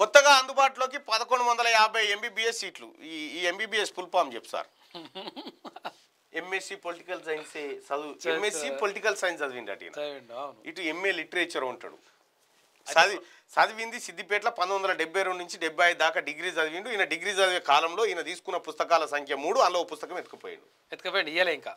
కొత్తగా అందుబాటులోకి పదకొండు వందల యాభై ఎంబీబీఎస్ సీట్లు ఈ ఈ ఎంబీబీఎస్ ఫుల్ ఫామ్ చెప్తారు ఎంఎస్సి పొలిటికల్ సైన్స్ చదువు ఎంఎస్సి పొలిటికల్ సైన్స్ అటు ఇటు ఎంఏ లిటరేచర్ ఉంటాడు చదివి చదివింది సిద్దిపేటలో పంతొమ్మిది వందల డెబ్బై రెండు నుంచి డెబ్బై ఐదు దాకా డిగ్రీ చదివిండు ఈయన డిగ్రీ చదివే కాలంలో ఈయన తీసుకున్న పుస్తకాల సంఖ్య మూడు అందులో పుస్తకం ఎత్తుకుపోయాడు ఎత్తుకుపోయాడు ఇయ్యలే ఇంకా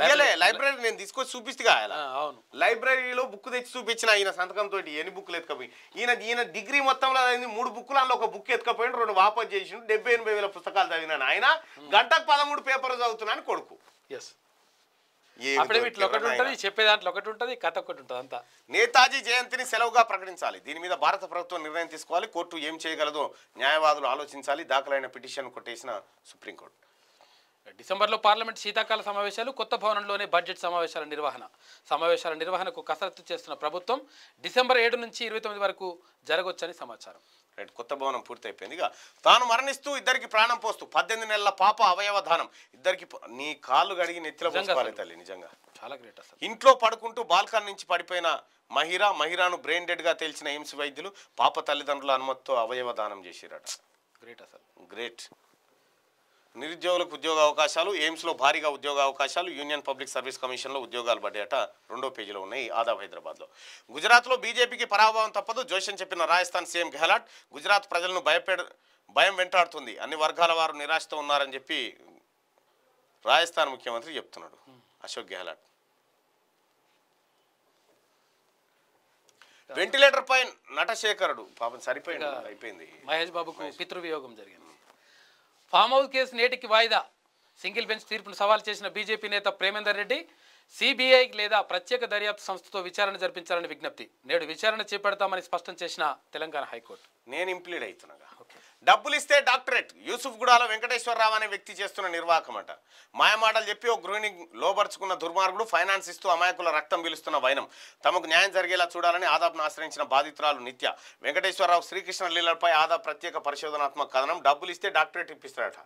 లైబ్రరీ నేను తీసుకొచ్చి చూపిస్తుగా అవును లైబ్రరీలో బుక్ తెచ్చి చూపించిన ఆయన సంతకంతో ఎన్ని బుక్లు ఎత్తుకపోయి ఈయన ఈయన డిగ్రీ మొత్తంలో మూడు బుక్లలో ఒక బుక్ ఎత్తుకపోయిన రెండు వాపస్ చేసి డెబ్బై ఎనభై వేల పుస్తకాలు చదివినాను ఆయన గంటకు పదమూడు పేపర్లు చదువుతున్నాను కొడుకు ఎస్ అప్పుడే వీటిలో ఒకటి ఉంటుంది చెప్పే దాంట్లో ఒకటి ఉంటుంది కథ ఒకటి ఉంటుంది అంతా నేతాజీ జయంతిని సెలవుగా ప్రకటించాలి దీని మీద భారత ప్రభుత్వం నిర్ణయం తీసుకోవాలి కోర్టు ఏం చేయగలదో న్యాయవాదులు ఆలోచించాలి దాఖలైన పిటిషన్ కొట్టేసిన సుప్రీంకోర్టు డిసెంబర్లో పార్లమెంట్ శీతాకాల సమావేశాలు కొత్త భవనంలోనే బడ్జెట్ సమావేశాల నిర్వహణ సమావేశాల నిర్వహణకు కసరత్తు చేస్తున్న ప్రభుత్వం డిసెంబర్ ఏడు నుంచి ఇరవై తొమ్మిది వరకు జరగొచ్చని సమాచారం రైట్ కొత్త భవనం పూర్తయిపోయింది ఇక తాను మరణిస్తూ ఇద్దరికి ప్రాణం పోస్తూ పద్దెనిమిది నెలల పాప అవయవధానం ఇద్దరికి నీ కాళ్ళు గడిగి నెత్తిలో పోసుకోవాలి తల్లి నిజంగా చాలా గ్రేట్ అసలు ఇంట్లో పడుకుంటూ బాల్కాన్ నుంచి పడిపోయిన మహిరా మహిరాను బ్రెయిన్ డెడ్గా తెలిసిన ఎయిమ్స్ వైద్యులు పాప తల్లిదండ్రుల అనుమతితో అవయవ దానం చేసిరట గ్రేట్ అసలు గ్రేట్ నిరుద్యోగులకు ఉద్యోగ అవకాశాలు ఎయిమ్స్లో భారీగా ఉద్యోగ అవకాశాలు యూనియన్ పబ్లిక్ సర్వీస్ కమిషన్లో ఉద్యోగాలు పడ్డాయట రెండో పేజీలో ఉన్నాయి ఆదాబ్ హైదరాబాద్లో గుజరాత్లో బీజేపీకి పరాభవం తప్పదు జోషన్ చెప్పిన రాజస్థాన్ సీఎం గెహ్లాట్ గుజరాత్ ప్రజలను భయపెడ భయం వెంటాడుతుంది అన్ని వర్గాల వారు నిరాశతో ఉన్నారని చెప్పి రాజస్థాన్ ముఖ్యమంత్రి చెప్తున్నాడు అశోక్ గెహ్లాట్ వెంటిలేటర్ పై నటశేఖరుడు పాపం సరిపోయింది అయిపోయింది మహేష్ బాబుకు పితృవియోగం జరిగింది ఫామ్ హౌస్ కేసు నేటికి వాయిదా సింగిల్ బెంచ్ తీర్పును సవాల్ చేసిన బీజేపీ నేత ప్రేమేందర్ రెడ్డి సిబిఐ లేదా ప్రత్యేక దర్యాప్తు సంస్థతో విచారణ జరిపించాలని విజ్ఞప్తి నేడు విచారణ చేపడతామని స్పష్టం చేసిన తెలంగాణ హైకోర్టు నేను ఇంప్లీడ్ అవుతున్నాగా డబ్బులు ఇస్తే డాక్టరేట్ యూసుఫ్ గుడాల వెంకటేశ్వరరావు అనే వ్యక్తి చేస్తున్న నిర్వాహకం అంట మాయమాటలు చెప్పి ఓ గృహిణి లోపరుచుకున్న దుర్మార్గుడు ఫైనాన్స్ ఇస్తూ అమాయకుల రక్తం పిలుస్తున్న వైనం తమకు న్యాయం జరిగేలా చూడాలని ఆదాబ్ను ఆశ్రయించిన బాధితురాలు నిత్య వెంకటేశ్వరరావు శ్రీకృష్ణ లీలపై ఆదాబ్ ప్రత్యేక పరిశోధనాత్మక కథనం డబ్బులు ఇస్తే డాక్టరేట్ ఇప్పిస్తారట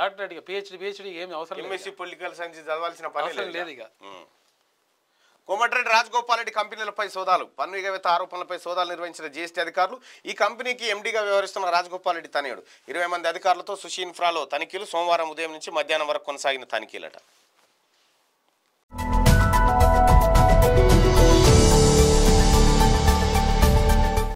డాక్టరేట్ పిహెచ్డి పిహెచ్డి ఏమి అవసరం ఎంఎస్సీ పొలిటికల్ సైన్స్ చదవాల్సిన పని లేదు ఇక కోమటిరెడ్డి రెడ్డి కంపెనీలపై సోదాలు పన్ను ఎగవేత ఆరోపణలపై సోదాలు నిర్వహించిన జీఎస్టీ అధికారులు ఈ కంపెనీకి ఎండీగా వ్యవహరిస్తున్న రెడ్డి తనయుడు ఇరవై మంది అధికారులతో సుషీ ఇన్ఫ్రాలో తనిఖీలు సోమవారం ఉదయం నుంచి మధ్యాహ్నం వరకు కొనసాగిన తనిఖీలట